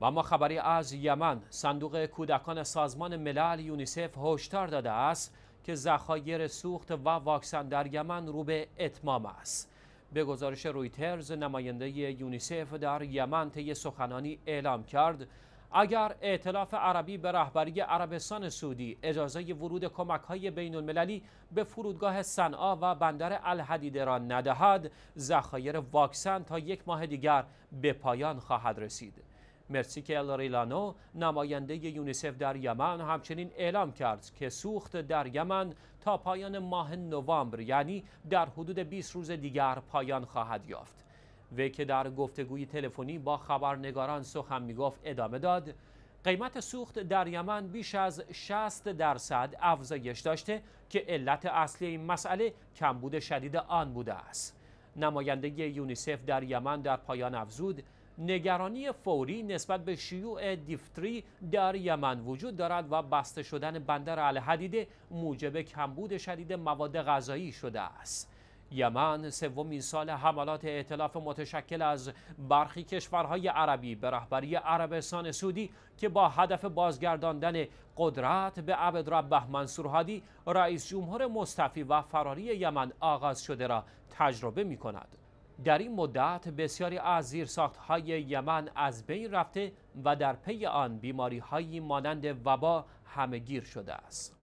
و ما خبری از یمن صندوق کودکان سازمان ملل یونیسف هشدار داده است که ذخایر سوخت و واکسن در یمن رو به اتمام است به گزارش رویترز نماینده یونیسف در یمن طی سخنانی اعلام کرد اگر اعتلاف عربی به رهبری عربستان سعودی اجازه ورود کمک های بین المللی به فرودگاه صنعا و بندر الحدیده را ندهد ذخایر واکسن تا یک ماه دیگر به پایان خواهد رسید مرسیکل ریلانو نماینده یونیسف در یمن همچنین اعلام کرد که سوخت در یمن تا پایان ماه نوامبر یعنی در حدود 20 روز دیگر پایان خواهد یافت و که در گفتگوی تلفنی با خبرنگاران سخن میگفت ادامه داد قیمت سوخت در یمن بیش از 60 درصد افزایش داشته که علت اصلی این مسئله کمبود شدید آن بوده است نماینده یونیسف در یمن در پایان افزود نگرانی فوری نسبت به شیوع دیفتری در یمن وجود دارد و بسته شدن بندر الحدیده موجب کمبود شدید مواد غذایی شده است یمن سومین سال حملات اعتلاف متشکل از برخی کشورهای عربی به رهبری عربستان سعودی که با هدف بازگرداندن قدرت به عبدربه منصور هادی رئیس جمهور مصطفی و فراری یمن آغاز شده را تجربه می کند. در این مدت بسیاری از زیرساختهای یمن از بین رفته و در پی آن بیماری هایی مانند وبا همگیر شده است.